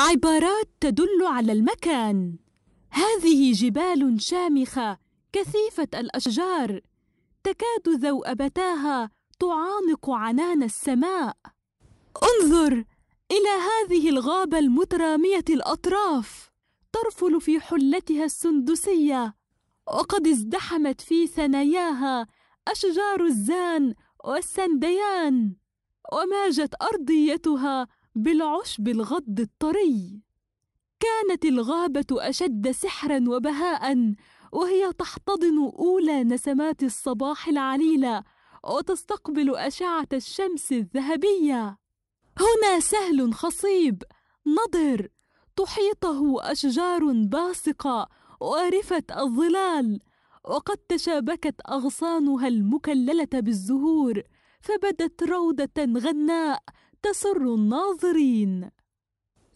عبارات تدل على المكان هذه جبال شامخة كثيفة الأشجار تكاد ذوأبتاها تعانق عنان السماء انظر إلى هذه الغابة المترامية الأطراف ترفل في حلتها السندسية وقد ازدحمت في ثناياها أشجار الزان والسنديان وماجت أرضيتها بالعشب الغض الطري كانت الغابة أشد سحرا وبهاء وهي تحتضن أولى نسمات الصباح العليلة وتستقبل أشعة الشمس الذهبية هنا سهل خصيب نضر تحيطه أشجار باسقه وارفة الظلال وقد تشابكت أغصانها المكللة بالزهور فبدت روضة غناء تسر الناظرين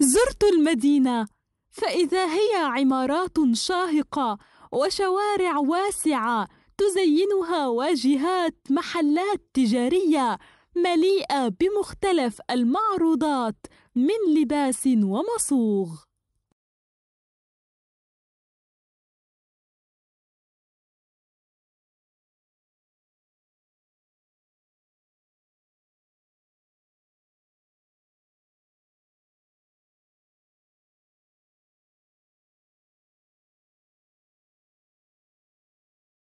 زرت المدينة فإذا هي عمارات شاهقة وشوارع واسعة تزينها واجهات محلات تجارية مليئة بمختلف المعروضات من لباس ومصوغ